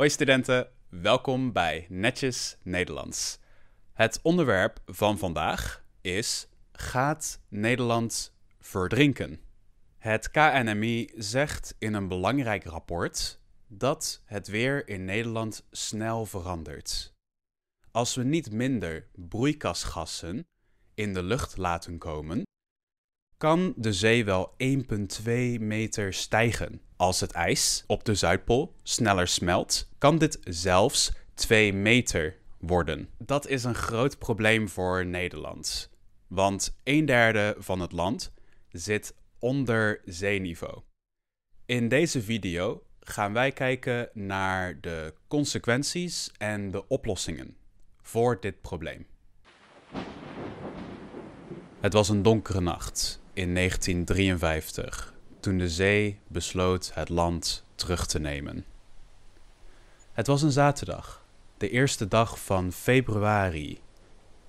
Hoi studenten, welkom bij Netjes Nederlands. Het onderwerp van vandaag is: Gaat Nederland verdrinken? Het KNMI zegt in een belangrijk rapport dat het weer in Nederland snel verandert. Als we niet minder broeikasgassen in de lucht laten komen, kan de zee wel 1,2 meter stijgen. Als het ijs op de Zuidpool sneller smelt, kan dit zelfs 2 meter worden. Dat is een groot probleem voor Nederland, want een derde van het land zit onder zeeniveau. In deze video gaan wij kijken naar de consequenties en de oplossingen voor dit probleem. Het was een donkere nacht in 1953 toen de zee besloot het land terug te nemen. Het was een zaterdag, de eerste dag van februari,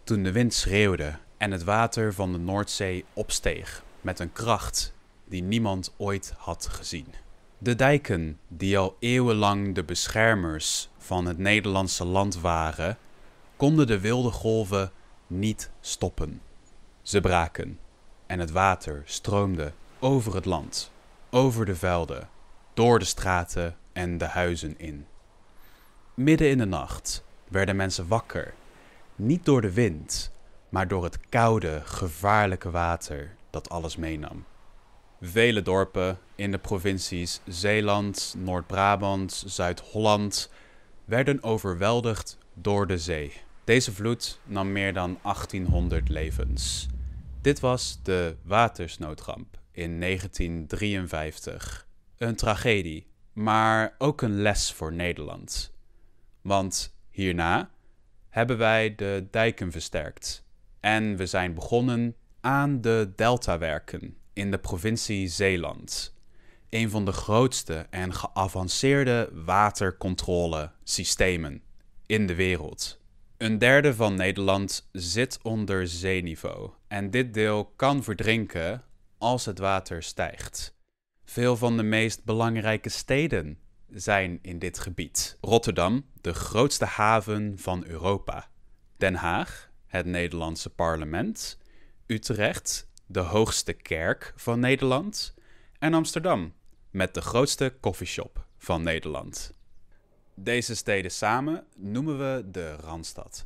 toen de wind schreeuwde en het water van de Noordzee opsteeg met een kracht die niemand ooit had gezien. De dijken, die al eeuwenlang de beschermers van het Nederlandse land waren, konden de wilde golven niet stoppen. Ze braken en het water stroomde over het land, over de velden, door de straten en de huizen in. Midden in de nacht werden mensen wakker, niet door de wind, maar door het koude, gevaarlijke water dat alles meenam. Vele dorpen in de provincies Zeeland, Noord-Brabant, Zuid-Holland werden overweldigd door de zee. Deze vloed nam meer dan 1800 levens. Dit was de watersnoodramp in 1953. Een tragedie, maar ook een les voor Nederland. Want hierna hebben wij de dijken versterkt en we zijn begonnen aan de deltawerken in de provincie Zeeland. Een van de grootste en geavanceerde watercontrolesystemen in de wereld. Een derde van Nederland zit onder zeeniveau en dit deel kan verdrinken als het water stijgt. Veel van de meest belangrijke steden zijn in dit gebied. Rotterdam, de grootste haven van Europa. Den Haag, het Nederlandse parlement. Utrecht, de hoogste kerk van Nederland. En Amsterdam, met de grootste coffeeshop van Nederland. Deze steden samen noemen we de Randstad.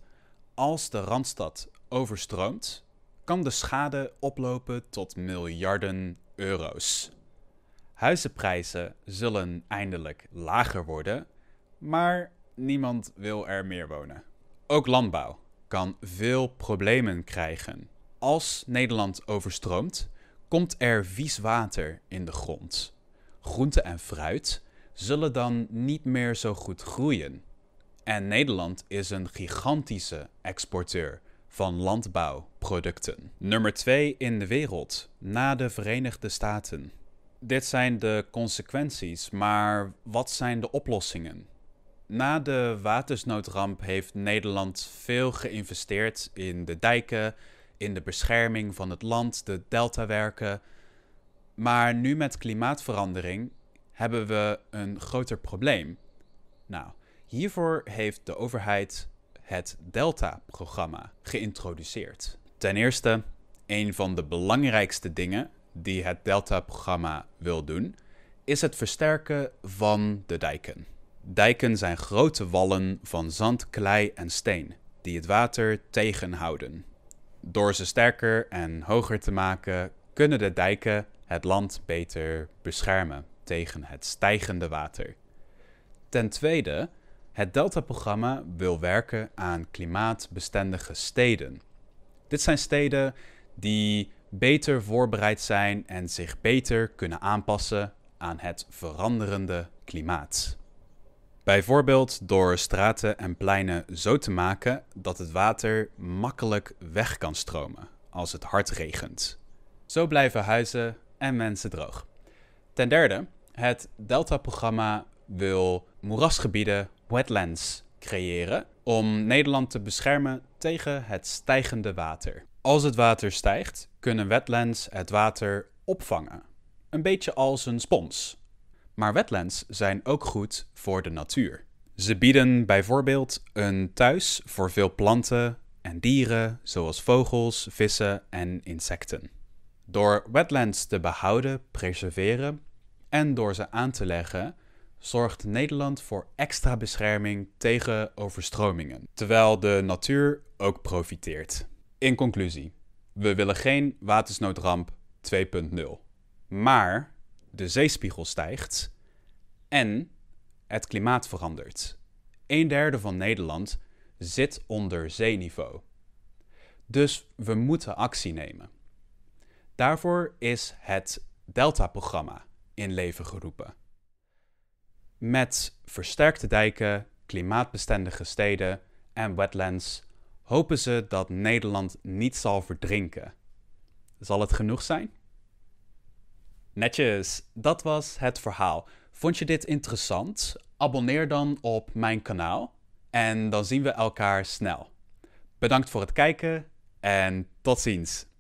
Als de Randstad overstroomt, kan de schade oplopen tot miljarden euro's. Huizenprijzen zullen eindelijk lager worden, maar niemand wil er meer wonen. Ook landbouw kan veel problemen krijgen. Als Nederland overstroomt, komt er vies water in de grond. Groente en fruit zullen dan niet meer zo goed groeien. En Nederland is een gigantische exporteur van landbouwproducten. Nummer 2 in de wereld, na de Verenigde Staten. Dit zijn de consequenties, maar wat zijn de oplossingen? Na de watersnoodramp heeft Nederland veel geïnvesteerd in de dijken, in de bescherming van het land, de deltawerken. Maar nu met klimaatverandering hebben we een groter probleem. Nou, hiervoor heeft de overheid het Delta-programma geïntroduceerd. Ten eerste, een van de belangrijkste dingen die het Delta-programma wil doen, is het versterken van de dijken. Dijken zijn grote wallen van zand, klei en steen die het water tegenhouden. Door ze sterker en hoger te maken, kunnen de dijken het land beter beschermen tegen het stijgende water. Ten tweede het Delta-programma wil werken aan klimaatbestendige steden. Dit zijn steden die beter voorbereid zijn en zich beter kunnen aanpassen aan het veranderende klimaat. Bijvoorbeeld door straten en pleinen zo te maken dat het water makkelijk weg kan stromen als het hard regent. Zo blijven huizen en mensen droog. Ten derde, het Delta-programma wil moerasgebieden wetlands creëren om Nederland te beschermen tegen het stijgende water. Als het water stijgt, kunnen wetlands het water opvangen. Een beetje als een spons. Maar wetlands zijn ook goed voor de natuur. Ze bieden bijvoorbeeld een thuis voor veel planten en dieren, zoals vogels, vissen en insecten. Door wetlands te behouden, preserveren en door ze aan te leggen, zorgt Nederland voor extra bescherming tegen overstromingen, terwijl de natuur ook profiteert. In conclusie, we willen geen watersnoodramp 2.0. Maar de zeespiegel stijgt en het klimaat verandert. Een derde van Nederland zit onder zeeniveau. Dus we moeten actie nemen. Daarvoor is het Delta-programma in leven geroepen. Met versterkte dijken, klimaatbestendige steden en wetlands hopen ze dat Nederland niet zal verdrinken. Zal het genoeg zijn? Netjes, dat was het verhaal. Vond je dit interessant? Abonneer dan op mijn kanaal en dan zien we elkaar snel. Bedankt voor het kijken en tot ziens.